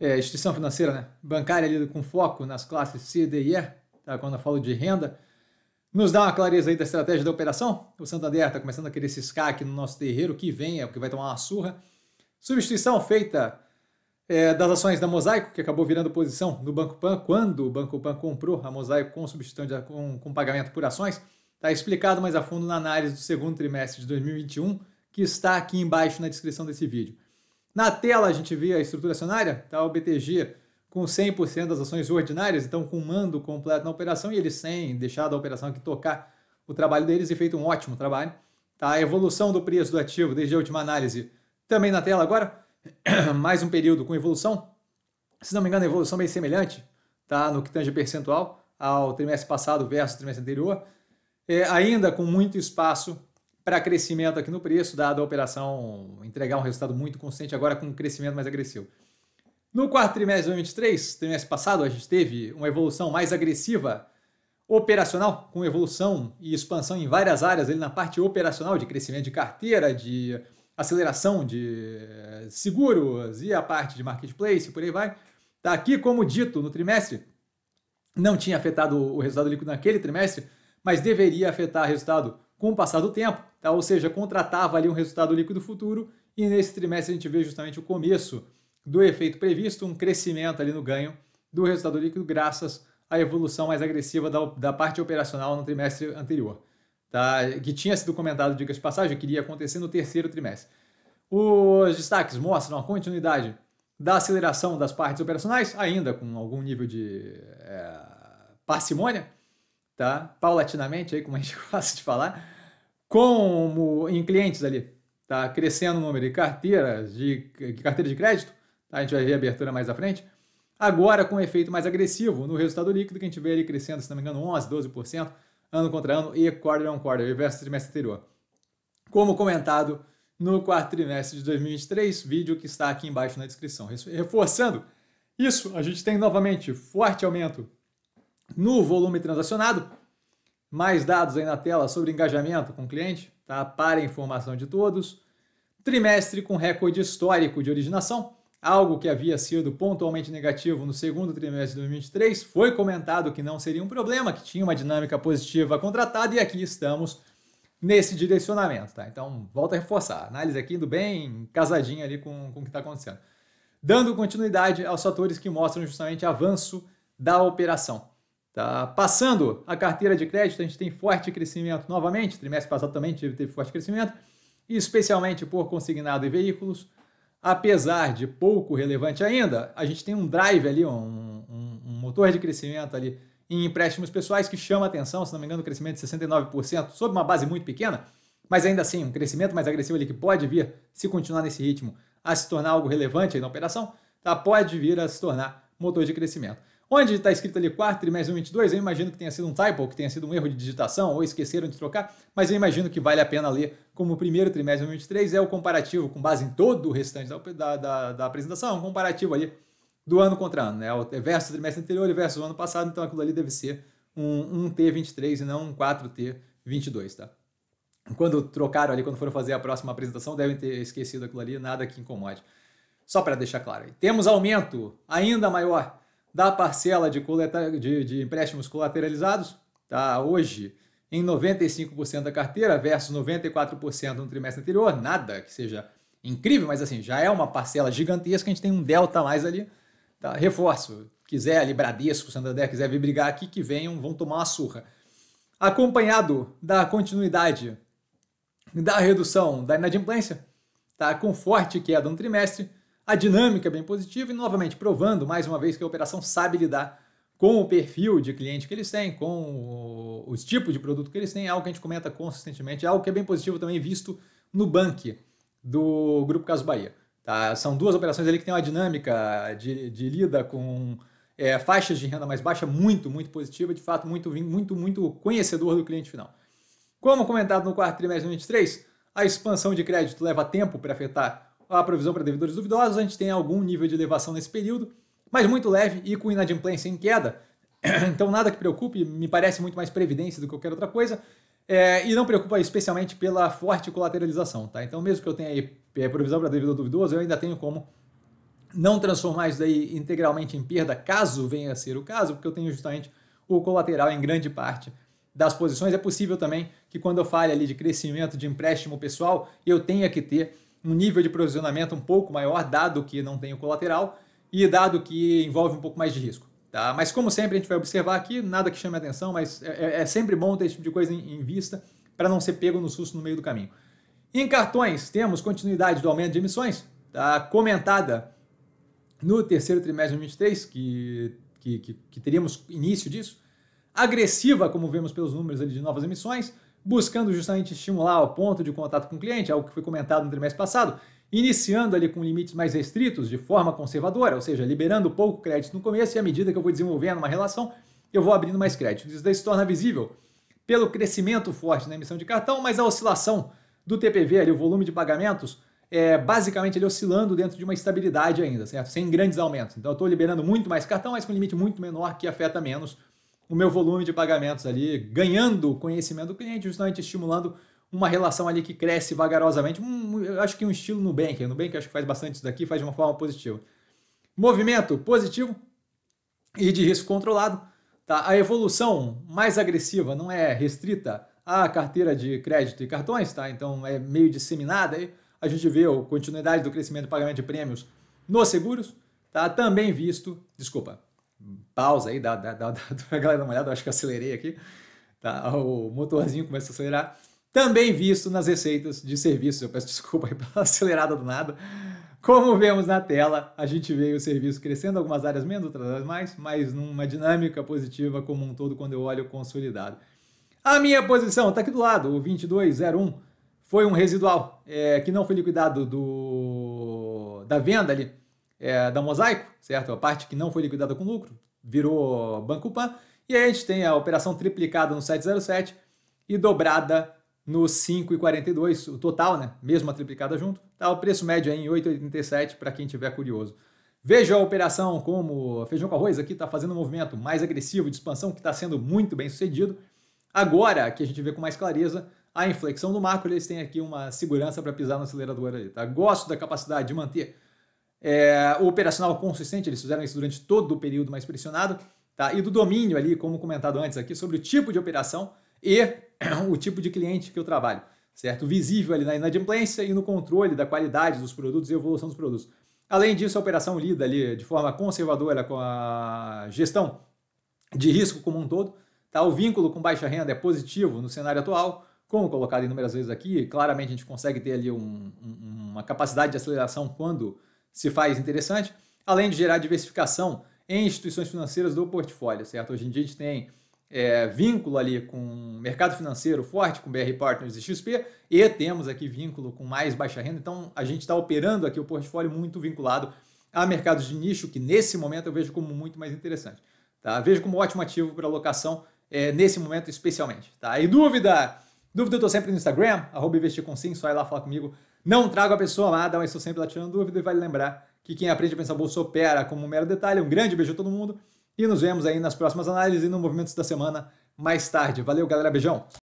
é, instituição financeira né, bancária ali com foco nas classes C, D e E, tá, quando eu falo de renda, nos dá uma clareza aí da estratégia da operação. O Santander está começando a querer ciscar aqui no nosso terreiro, que vem é o que vai tomar uma surra. Substituição feita é, das ações da Mosaico, que acabou virando posição no Banco Pan, quando o Banco Pan comprou a Mosaico com substituição de, com, com pagamento por ações. Está explicado mais a fundo na análise do segundo trimestre de 2021, que está aqui embaixo na descrição desse vídeo. Na tela a gente vê a estrutura acionária, tá? O BTG com 100% das ações ordinárias, então com mando completo na operação e eles sem deixar a operação que tocar o trabalho deles e feito um ótimo trabalho. Tá? A evolução do preço do ativo desde a última análise também na tela agora. Mais um período com evolução. Se não me engano, a evolução bem semelhante tá? no que tange percentual ao trimestre passado versus trimestre anterior. É, ainda com muito espaço para crescimento aqui no preço, dado a operação entregar um resultado muito consistente agora com um crescimento mais agressivo. No quarto trimestre de 2023, trimestre passado, a gente teve uma evolução mais agressiva operacional, com evolução e expansão em várias áreas, ali na parte operacional, de crescimento de carteira, de aceleração de eh, seguros e a parte de marketplace, por aí vai. Tá aqui, como dito, no trimestre, não tinha afetado o resultado líquido naquele trimestre, mas deveria afetar o resultado com o passar do tempo, tá? ou seja, contratava ali um resultado líquido futuro e nesse trimestre a gente vê justamente o começo do efeito previsto, um crescimento ali no ganho do resultado líquido graças à evolução mais agressiva da, da parte operacional no trimestre anterior, tá? que tinha sido comentado, diga-se de passagem, que iria acontecer no terceiro trimestre. Os destaques mostram a continuidade da aceleração das partes operacionais, ainda com algum nível de é, parcimônia, tá? Paulatinamente, aí como a gente gosta de falar, como em clientes ali, tá? Crescendo o número de carteiras de, de carteira de crédito, tá? a gente vai ver a abertura mais à frente. Agora com um efeito mais agressivo no resultado líquido que a gente vê ele crescendo, se não me engano, 11, 12% ano contra ano e quarter on quarter versus trimestre anterior. Como comentado no quarto trimestre de 2023, vídeo que está aqui embaixo na descrição. Reforçando isso, a gente tem novamente forte aumento no volume transacionado, mais dados aí na tela sobre engajamento com o cliente, tá? Para informação de todos. Trimestre com recorde histórico de originação, algo que havia sido pontualmente negativo no segundo trimestre de 2023, foi comentado que não seria um problema, que tinha uma dinâmica positiva contratada e aqui estamos nesse direcionamento, tá? Então, volta a reforçar, análise aqui indo bem casadinha ali com, com o que está acontecendo. Dando continuidade aos fatores que mostram justamente avanço da operação. Tá? Passando a carteira de crédito, a gente tem forte crescimento novamente. Trimestre passado também teve, forte crescimento, especialmente por consignado e veículos. Apesar de pouco relevante ainda, a gente tem um drive ali, um, um, um motor de crescimento ali em empréstimos pessoais que chama atenção, se não me engano, um crescimento de 69%, sob uma base muito pequena, mas ainda assim, um crescimento mais agressivo ali que pode vir, se continuar nesse ritmo, a se tornar algo relevante na operação, tá? pode vir a se tornar motor de crescimento. Onde está escrito ali quarto trimestre de 2022, eu imagino que tenha sido um typo, que tenha sido um erro de digitação, ou esqueceram de trocar, mas eu imagino que vale a pena ler como o primeiro trimestre 2023 é o comparativo com base em todo o restante da, da, da, da apresentação, um comparativo ali do ano contra ano, né? Verso é versus o trimestre anterior e versus o ano passado, então aquilo ali deve ser um, um T23 e não um 4T22, tá? Quando trocaram ali, quando foram fazer a próxima apresentação, devem ter esquecido aquilo ali, nada que incomode. Só para deixar claro. Temos aumento ainda maior da parcela de, coleta, de, de empréstimos colateralizados, está hoje em 95% da carteira versus 94% no trimestre anterior, nada que seja incrível, mas assim, já é uma parcela gigantesca, a gente tem um delta a mais ali. Tá? Reforço, quiser ali Bradesco, Santander, quiser vir brigar aqui, que venham, vão tomar uma surra. Acompanhado da continuidade da redução da inadimplência, tá? com forte queda no trimestre, a dinâmica é bem positiva e, novamente, provando mais uma vez que a operação sabe lidar com o perfil de cliente que eles têm, com os tipos de produto que eles têm, é algo que a gente comenta consistentemente, é algo que é bem positivo também visto no Bank do Grupo Caso Bahia. Tá? São duas operações ali que têm uma dinâmica de, de lida com é, faixas de renda mais baixa muito, muito positiva, de fato, muito, muito, muito conhecedor do cliente final. Como comentado no quarto trimestre de 2023, a expansão de crédito leva tempo para afetar a provisão para devedores duvidosos, a gente tem algum nível de elevação nesse período, mas muito leve e com inadimplência em queda. Então, nada que preocupe, me parece muito mais previdência do que qualquer outra coisa. É, e não preocupa especialmente pela forte colateralização, tá? Então, mesmo que eu tenha aí é, provisão para devedor duvidoso, eu ainda tenho como não transformar isso daí integralmente em perda, caso venha a ser o caso, porque eu tenho justamente o colateral em grande parte das posições. É possível também que quando eu fale ali de crescimento de empréstimo pessoal, eu tenha que ter um nível de provisionamento um pouco maior, dado que não tem o colateral e dado que envolve um pouco mais de risco. Tá? Mas como sempre, a gente vai observar aqui, nada que chame atenção, mas é, é, é sempre bom ter esse tipo de coisa em, em vista para não ser pego no susto no meio do caminho. Em cartões, temos continuidade do aumento de emissões, tá? comentada no terceiro trimestre de 2023, que, que, que, que teríamos início disso, agressiva, como vemos pelos números ali, de novas emissões, buscando justamente estimular o ponto de contato com o cliente, algo que foi comentado no trimestre passado, iniciando ali com limites mais restritos, de forma conservadora, ou seja, liberando pouco crédito no começo e à medida que eu vou desenvolvendo uma relação, eu vou abrindo mais crédito. Isso daí se torna visível pelo crescimento forte na emissão de cartão, mas a oscilação do TPV, ali, o volume de pagamentos, é basicamente ele oscilando dentro de uma estabilidade ainda, certo? Sem grandes aumentos. Então eu estou liberando muito mais cartão, mas com um limite muito menor que afeta menos o meu volume de pagamentos ali, ganhando o conhecimento do cliente, justamente estimulando uma relação ali que cresce vagarosamente. Um, eu acho que um estilo Nubank. O Nubank acho que faz bastante isso daqui, faz de uma forma positiva. Movimento positivo e de risco controlado. Tá? A evolução mais agressiva não é restrita à carteira de crédito e cartões, tá? então é meio disseminada. Aí a gente vê a continuidade do crescimento do pagamento de prêmios nos seguros, tá? também visto, desculpa, pausa aí, dá, dá, dá, dá pra galera dar uma olhada, acho que acelerei aqui. Tá, o motorzinho começa a acelerar. Também visto nas receitas de serviços. Eu peço desculpa aí pela acelerada do nada. Como vemos na tela, a gente vê o serviço crescendo, algumas áreas menos, outras mais, mas numa dinâmica positiva como um todo quando eu olho consolidado. A minha posição está aqui do lado, o 2201 foi um residual é, que não foi liquidado do, da venda ali é, da Mosaico, certo? A parte que não foi liquidada com lucro, virou Banco Pan. E aí a gente tem a operação triplicada no 707 e dobrada no 5,42, o total, né? Mesmo a triplicada junto. Tá o preço médio aí é em 8,87 para quem tiver curioso. Veja a operação como feijão com arroz aqui está fazendo um movimento mais agressivo de expansão que está sendo muito bem sucedido. Agora que a gente vê com mais clareza a inflexão do macro, eles têm aqui uma segurança para pisar no acelerador ali, tá? Gosto da capacidade de manter é, o operacional consistente, eles fizeram isso durante todo o período mais pressionado, tá? e do domínio ali, como comentado antes aqui, sobre o tipo de operação e o tipo de cliente que eu trabalho, certo? Visível ali na inadimplência e no controle da qualidade dos produtos e evolução dos produtos. Além disso, a operação lida ali de forma conservadora com a gestão de risco como um todo, tá? o vínculo com baixa renda é positivo no cenário atual, como colocado inúmeras vezes aqui, claramente a gente consegue ter ali um, um, uma capacidade de aceleração quando se faz interessante, além de gerar diversificação em instituições financeiras do portfólio, certo? Hoje em dia a gente tem é, vínculo ali com o mercado financeiro forte, com BR Partners e XP, e temos aqui vínculo com mais baixa renda, então a gente está operando aqui o portfólio muito vinculado a mercados de nicho, que nesse momento eu vejo como muito mais interessante. Tá? Vejo como ótimo ativo para alocação é, nesse momento especialmente. Tá? E dúvida? Dúvida eu estou sempre no Instagram, arroba investir com sim, só ir lá falar comigo não trago a pessoa amada, mas estou sempre lá tirando dúvida e vale lembrar que quem aprende a pensar bolsa opera como um mero detalhe. Um grande beijo a todo mundo e nos vemos aí nas próximas análises e no Movimentos da Semana mais tarde. Valeu, galera. Beijão!